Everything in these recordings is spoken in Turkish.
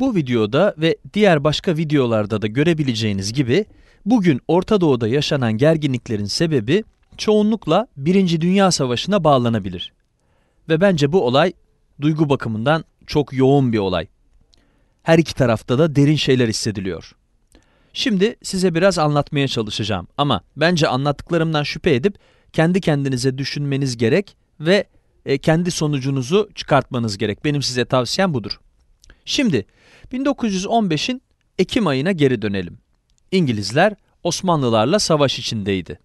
Bu videoda ve diğer başka videolarda da görebileceğiniz gibi bugün Orta Doğu'da yaşanan gerginliklerin sebebi çoğunlukla Birinci Dünya Savaşı'na bağlanabilir. Ve bence bu olay duygu bakımından çok yoğun bir olay. Her iki tarafta da derin şeyler hissediliyor. Şimdi size biraz anlatmaya çalışacağım ama bence anlattıklarımdan şüphe edip kendi kendinize düşünmeniz gerek ve e, kendi sonucunuzu çıkartmanız gerek. Benim size tavsiyem budur. Şimdi 1915'in Ekim ayına geri dönelim. İngilizler Osmanlılarla savaş içindeydi.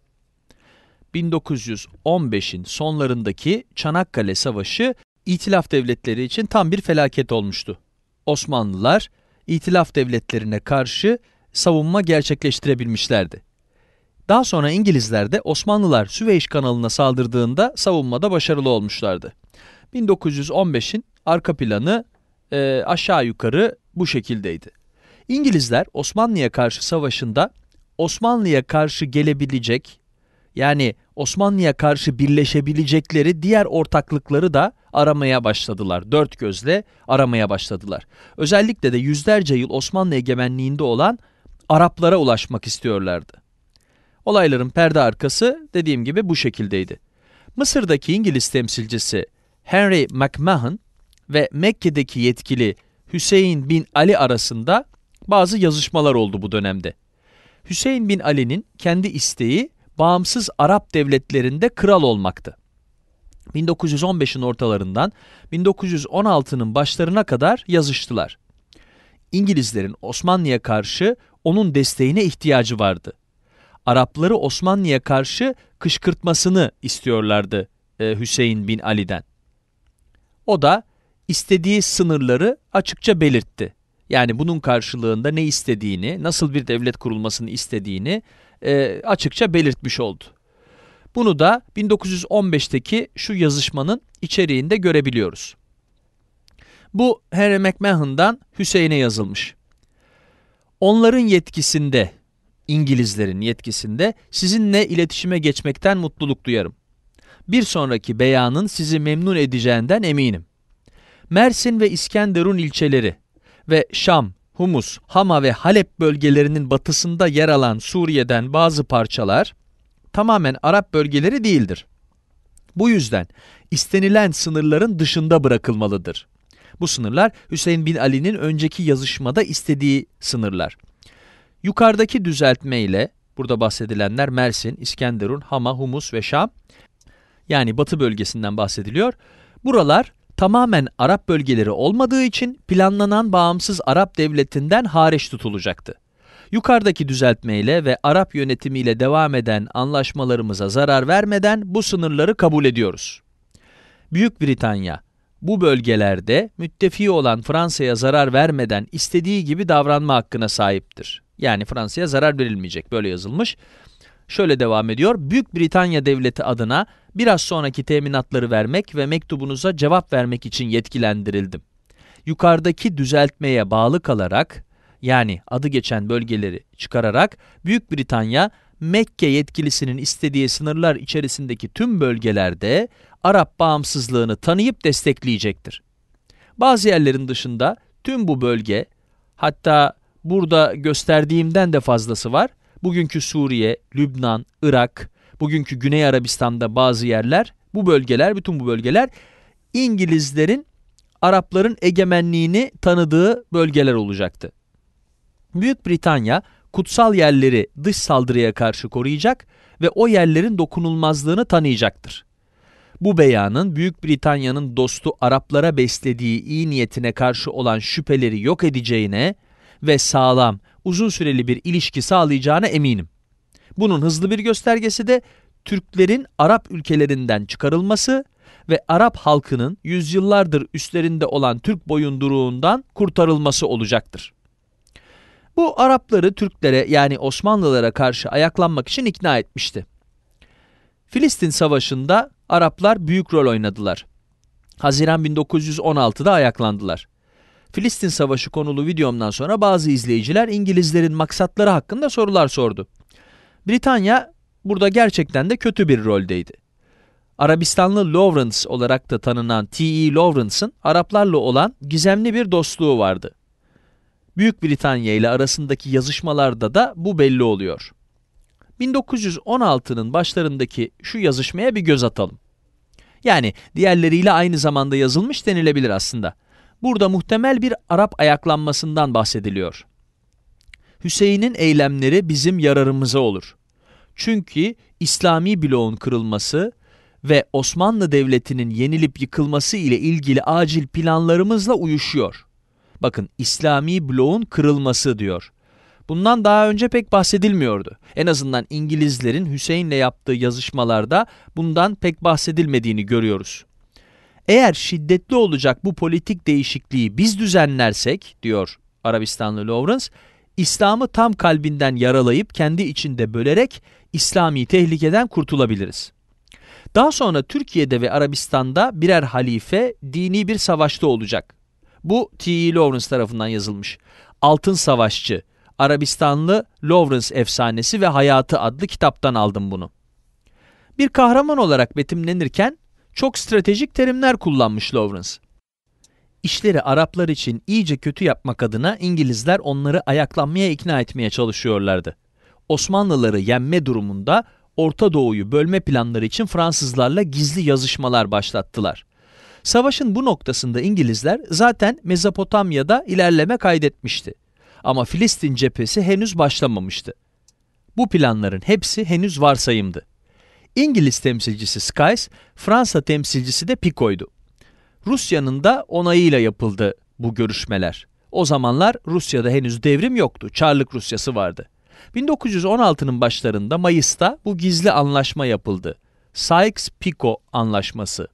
1915'in sonlarındaki Çanakkale Savaşı İtilaf devletleri için tam bir felaket olmuştu. Osmanlılar İtilaf devletlerine karşı savunma gerçekleştirebilmişlerdi. Daha sonra İngilizler de Osmanlılar Süveyş kanalına saldırdığında savunmada başarılı olmuşlardı. 1915'in arka planı e, aşağı yukarı bu şekildeydi. İngilizler Osmanlı'ya karşı savaşında Osmanlı'ya karşı gelebilecek yani Osmanlı'ya karşı birleşebilecekleri diğer ortaklıkları da aramaya başladılar. Dört gözle aramaya başladılar. Özellikle de yüzlerce yıl Osmanlı egemenliğinde olan Araplara ulaşmak istiyorlardı. Olayların perde arkası dediğim gibi bu şekildeydi. Mısır'daki İngiliz temsilcisi Henry McMahon ve Mekke'deki yetkili Hüseyin bin Ali arasında bazı yazışmalar oldu bu dönemde. Hüseyin bin Ali'nin kendi isteği bağımsız Arap devletlerinde kral olmaktı. 1915'in ortalarından 1916'nın başlarına kadar yazıştılar. İngilizlerin Osmanlı'ya karşı onun desteğine ihtiyacı vardı. Arapları Osmanlı'ya karşı kışkırtmasını istiyorlardı e, Hüseyin bin Ali'den. O da istediği sınırları açıkça belirtti. Yani bunun karşılığında ne istediğini, nasıl bir devlet kurulmasını istediğini e, açıkça belirtmiş oldu. Bunu da 1915'teki şu yazışmanın içeriğinde görebiliyoruz. Bu Henry McMahon'dan Hüseyin'e yazılmış. Onların yetkisinde, İngilizlerin yetkisinde sizinle iletişime geçmekten mutluluk duyarım. Bir sonraki beyanın sizi memnun edeceğinden eminim. Mersin ve İskenderun ilçeleri ve Şam, Humus, Hama ve Halep bölgelerinin batısında yer alan Suriye'den bazı parçalar tamamen Arap bölgeleri değildir. Bu yüzden istenilen sınırların dışında bırakılmalıdır. Bu sınırlar Hüseyin bin Ali'nin önceki yazışmada istediği sınırlar. Yukarıdaki düzeltme ile burada bahsedilenler Mersin, İskenderun, Hama, Humus ve Şam yani batı bölgesinden bahsediliyor. Buralar tamamen Arap bölgeleri olmadığı için planlanan bağımsız Arap devletinden hariç tutulacaktı. Yukarıdaki düzeltmeyle ve Arap yönetimiyle devam eden anlaşmalarımıza zarar vermeden bu sınırları kabul ediyoruz. Büyük Britanya, bu bölgelerde müttefi olan Fransa'ya zarar vermeden istediği gibi davranma hakkına sahiptir. Yani Fransa'ya zarar verilmeyecek, böyle yazılmış. Şöyle devam ediyor. Büyük Britanya Devleti adına biraz sonraki teminatları vermek ve mektubunuza cevap vermek için yetkilendirildim. Yukarıdaki düzeltmeye bağlı kalarak yani adı geçen bölgeleri çıkararak Büyük Britanya Mekke yetkilisinin istediği sınırlar içerisindeki tüm bölgelerde Arap bağımsızlığını tanıyıp destekleyecektir. Bazı yerlerin dışında tüm bu bölge hatta burada gösterdiğimden de fazlası var Bugünkü Suriye, Lübnan, Irak, bugünkü Güney Arabistan'da bazı yerler, bu bölgeler, bütün bu bölgeler İngilizlerin Arapların egemenliğini tanıdığı bölgeler olacaktı. Büyük Britanya kutsal yerleri dış saldırıya karşı koruyacak ve o yerlerin dokunulmazlığını tanıyacaktır. Bu beyanın Büyük Britanya'nın dostu Araplara beslediği iyi niyetine karşı olan şüpheleri yok edeceğine ve sağlam, uzun süreli bir ilişki sağlayacağına eminim. Bunun hızlı bir göstergesi de Türklerin Arap ülkelerinden çıkarılması ve Arap halkının yüzyıllardır üstlerinde olan Türk boyunduruğundan kurtarılması olacaktır. Bu Arapları Türklere yani Osmanlılara karşı ayaklanmak için ikna etmişti. Filistin Savaşı'nda Araplar büyük rol oynadılar. Haziran 1916'da ayaklandılar. Filistin Savaşı konulu videomdan sonra bazı izleyiciler İngilizlerin maksatları hakkında sorular sordu. Britanya burada gerçekten de kötü bir roldeydi. Arabistanlı Lawrence olarak da tanınan T.E. Lawrence'ın Araplarla olan gizemli bir dostluğu vardı. Büyük Britanya ile arasındaki yazışmalarda da bu belli oluyor. 1916'nın başlarındaki şu yazışmaya bir göz atalım. Yani diğerleriyle aynı zamanda yazılmış denilebilir aslında. Burada muhtemel bir Arap ayaklanmasından bahsediliyor. Hüseyin'in eylemleri bizim yararımıza olur. Çünkü İslami bloğun kırılması ve Osmanlı Devleti'nin yenilip yıkılması ile ilgili acil planlarımızla uyuşuyor. Bakın İslami bloğun kırılması diyor. Bundan daha önce pek bahsedilmiyordu. En azından İngilizlerin Hüseyin'le yaptığı yazışmalarda bundan pek bahsedilmediğini görüyoruz. Eğer şiddetli olacak bu politik değişikliği biz düzenlersek diyor Arabistanlı Lawrence, İslam'ı tam kalbinden yaralayıp kendi içinde bölerek İslami tehlikeden kurtulabiliriz. Daha sonra Türkiye'de ve Arabistan'da birer halife dini bir savaşta olacak. Bu T.E. Lawrence tarafından yazılmış. Altın Savaşçı, Arabistanlı Lawrence Efsanesi ve Hayatı adlı kitaptan aldım bunu. Bir kahraman olarak betimlenirken çok stratejik terimler kullanmış Lawrence. İşleri Araplar için iyice kötü yapmak adına İngilizler onları ayaklanmaya ikna etmeye çalışıyorlardı. Osmanlıları yenme durumunda Orta Doğu'yu bölme planları için Fransızlarla gizli yazışmalar başlattılar. Savaşın bu noktasında İngilizler zaten Mezopotamya'da ilerleme kaydetmişti. Ama Filistin cephesi henüz başlamamıştı. Bu planların hepsi henüz varsayımdı. İngiliz temsilcisi Skies, Fransa temsilcisi de Pico'ydu. Rusya'nın da onayıyla yapıldı bu görüşmeler. O zamanlar Rusya'da henüz devrim yoktu, Çarlık Rusyası vardı. 1916'nın başlarında Mayıs'ta bu gizli anlaşma yapıldı. sykes pico Anlaşması.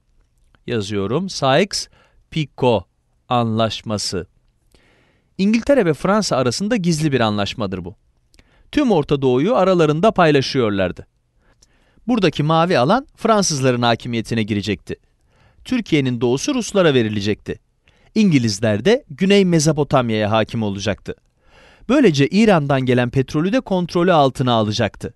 Yazıyorum sykes pico Anlaşması. İngiltere ve Fransa arasında gizli bir anlaşmadır bu. Tüm Orta Doğu'yu aralarında paylaşıyorlardı. Buradaki mavi alan Fransızların hakimiyetine girecekti. Türkiye'nin doğusu Ruslara verilecekti. İngilizler de Güney Mezopotamya'ya hakim olacaktı. Böylece İran'dan gelen petrolü de kontrolü altına alacaktı.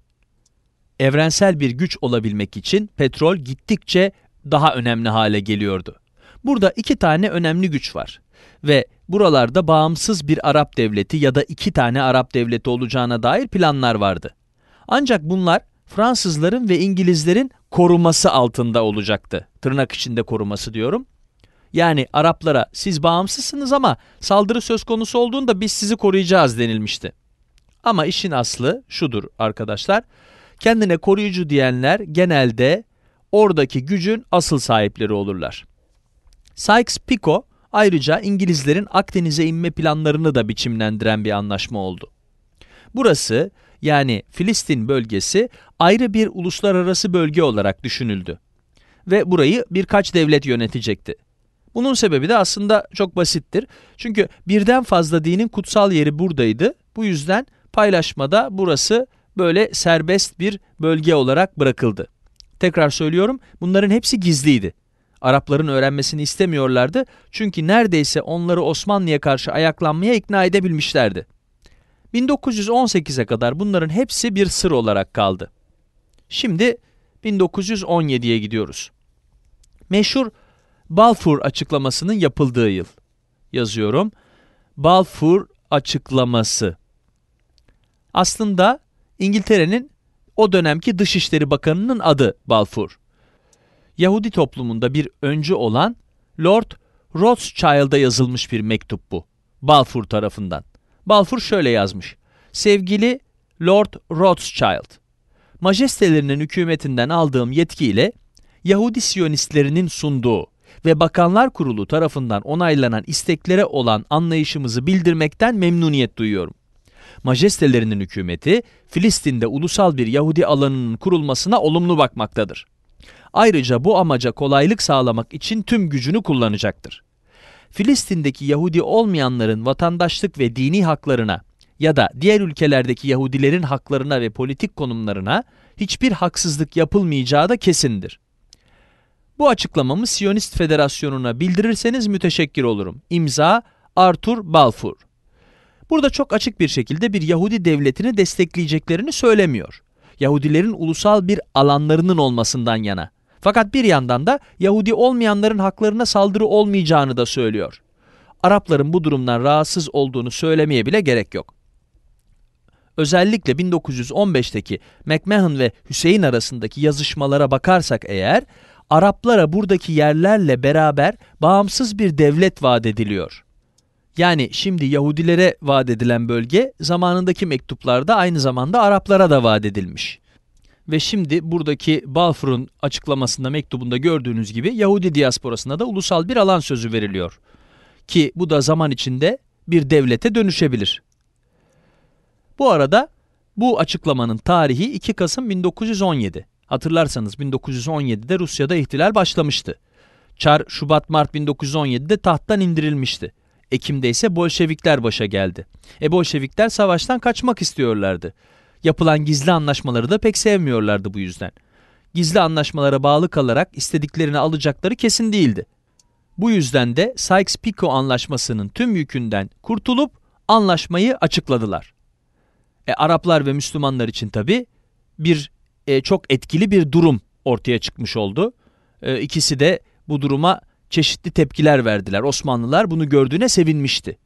Evrensel bir güç olabilmek için petrol gittikçe daha önemli hale geliyordu. Burada iki tane önemli güç var ve buralarda bağımsız bir Arap devleti ya da iki tane Arap devleti olacağına dair planlar vardı. Ancak bunlar Fransızların ve İngilizlerin koruması altında olacaktı. Tırnak içinde koruması diyorum. Yani Araplara siz bağımsızsınız ama saldırı söz konusu olduğunda biz sizi koruyacağız denilmişti. Ama işin aslı şudur arkadaşlar. Kendine koruyucu diyenler genelde oradaki gücün asıl sahipleri olurlar. Sykes-Picot ayrıca İngilizlerin Akdeniz'e inme planlarını da biçimlendiren bir anlaşma oldu. Burası yani Filistin bölgesi ayrı bir uluslararası bölge olarak düşünüldü ve burayı birkaç devlet yönetecekti. Bunun sebebi de aslında çok basittir. Çünkü birden fazla dinin kutsal yeri buradaydı. Bu yüzden paylaşmada burası böyle serbest bir bölge olarak bırakıldı. Tekrar söylüyorum bunların hepsi gizliydi. Arapların öğrenmesini istemiyorlardı çünkü neredeyse onları Osmanlı'ya karşı ayaklanmaya ikna edebilmişlerdi. 1918'e kadar bunların hepsi bir sır olarak kaldı. Şimdi 1917'ye gidiyoruz. Meşhur Balfour açıklamasının yapıldığı yıl. Yazıyorum. Balfour açıklaması. Aslında İngiltere'nin o dönemki Dışişleri Bakanı'nın adı Balfour. Yahudi toplumunda bir öncü olan Lord Rothschild'a yazılmış bir mektup bu. Balfour tarafından. Balfour şöyle yazmış. Sevgili Lord Rothschild, majestelerinin hükümetinden aldığım yetkiyle Yahudi Siyonistlerinin sunduğu ve Bakanlar Kurulu tarafından onaylanan isteklere olan anlayışımızı bildirmekten memnuniyet duyuyorum. Majestelerinin hükümeti Filistin'de ulusal bir Yahudi alanının kurulmasına olumlu bakmaktadır. Ayrıca bu amaca kolaylık sağlamak için tüm gücünü kullanacaktır. Filistin'deki Yahudi olmayanların vatandaşlık ve dini haklarına ya da diğer ülkelerdeki Yahudilerin haklarına ve politik konumlarına hiçbir haksızlık yapılmayacağı da kesindir. Bu açıklamamı Siyonist Federasyonu'na bildirirseniz müteşekkir olurum. İmza Arthur Balfour. Burada çok açık bir şekilde bir Yahudi devletini destekleyeceklerini söylemiyor. Yahudilerin ulusal bir alanlarının olmasından yana. Fakat bir yandan da Yahudi olmayanların haklarına saldırı olmayacağını da söylüyor. Arapların bu durumdan rahatsız olduğunu söylemeye bile gerek yok. Özellikle 1915'teki McMahon ve Hüseyin arasındaki yazışmalara bakarsak eğer, Araplara buradaki yerlerle beraber bağımsız bir devlet vaat ediliyor. Yani şimdi Yahudilere vaat edilen bölge zamanındaki mektuplarda aynı zamanda Araplara da vaat edilmiş ve şimdi buradaki Balfour'un açıklamasında mektubunda gördüğünüz gibi Yahudi diasporasına da ulusal bir alan sözü veriliyor. Ki bu da zaman içinde bir devlete dönüşebilir. Bu arada bu açıklamanın tarihi 2 Kasım 1917. Hatırlarsanız 1917'de Rusya'da ihtilal başlamıştı. Çar Şubat-Mart 1917'de tahttan indirilmişti. Ekim'de ise Bolşevikler başa geldi. E Bolşevikler savaştan kaçmak istiyorlardı. Yapılan gizli anlaşmaları da pek sevmiyorlardı bu yüzden. Gizli anlaşmalara bağlı kalarak istediklerini alacakları kesin değildi. Bu yüzden de Sykes-Picot anlaşmasının tüm yükünden kurtulup anlaşmayı açıkladılar. E, Araplar ve Müslümanlar için tabi bir e, çok etkili bir durum ortaya çıkmış oldu. E, ikisi de bu duruma çeşitli tepkiler verdiler. Osmanlılar bunu gördüğüne sevinmişti.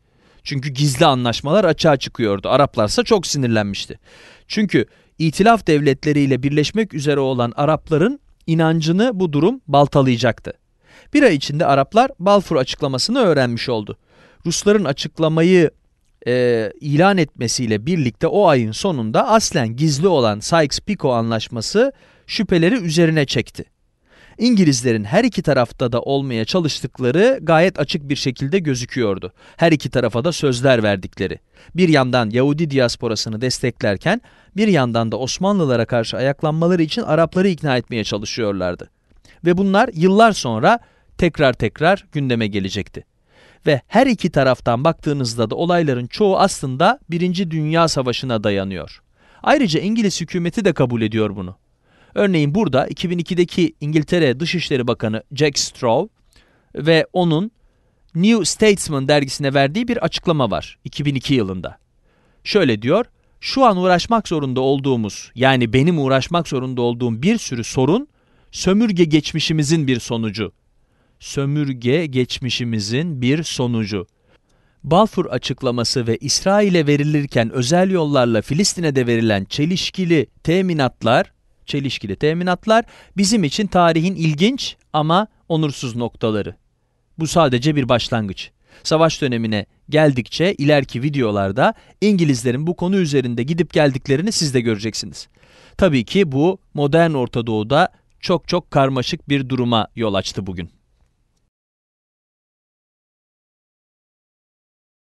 Çünkü gizli anlaşmalar açığa çıkıyordu. Araplarsa çok sinirlenmişti. Çünkü itilaf devletleriyle birleşmek üzere olan Arapların inancını bu durum baltalayacaktı. Bir ay içinde Araplar Balfour açıklamasını öğrenmiş oldu. Rusların açıklamayı e, ilan etmesiyle birlikte o ayın sonunda aslen gizli olan Sykes-Picot anlaşması şüpheleri üzerine çekti. İngilizlerin her iki tarafta da olmaya çalıştıkları gayet açık bir şekilde gözüküyordu. Her iki tarafa da sözler verdikleri. Bir yandan Yahudi diasporasını desteklerken bir yandan da Osmanlılara karşı ayaklanmaları için Arapları ikna etmeye çalışıyorlardı. Ve bunlar yıllar sonra tekrar tekrar gündeme gelecekti. Ve her iki taraftan baktığınızda da olayların çoğu aslında Birinci Dünya Savaşı'na dayanıyor. Ayrıca İngiliz hükümeti de kabul ediyor bunu. Örneğin burada 2002'deki İngiltere Dışişleri Bakanı Jack Straw ve onun New Statesman dergisine verdiği bir açıklama var 2002 yılında. Şöyle diyor, şu an uğraşmak zorunda olduğumuz yani benim uğraşmak zorunda olduğum bir sürü sorun sömürge geçmişimizin bir sonucu. Sömürge geçmişimizin bir sonucu. Balfour açıklaması ve İsrail'e verilirken özel yollarla Filistin'e de verilen çelişkili teminatlar çelişkili teminatlar bizim için tarihin ilginç ama onursuz noktaları. Bu sadece bir başlangıç. Savaş dönemine geldikçe ileriki videolarda İngilizlerin bu konu üzerinde gidip geldiklerini siz de göreceksiniz. Tabii ki bu modern Orta Doğu'da çok çok karmaşık bir duruma yol açtı bugün.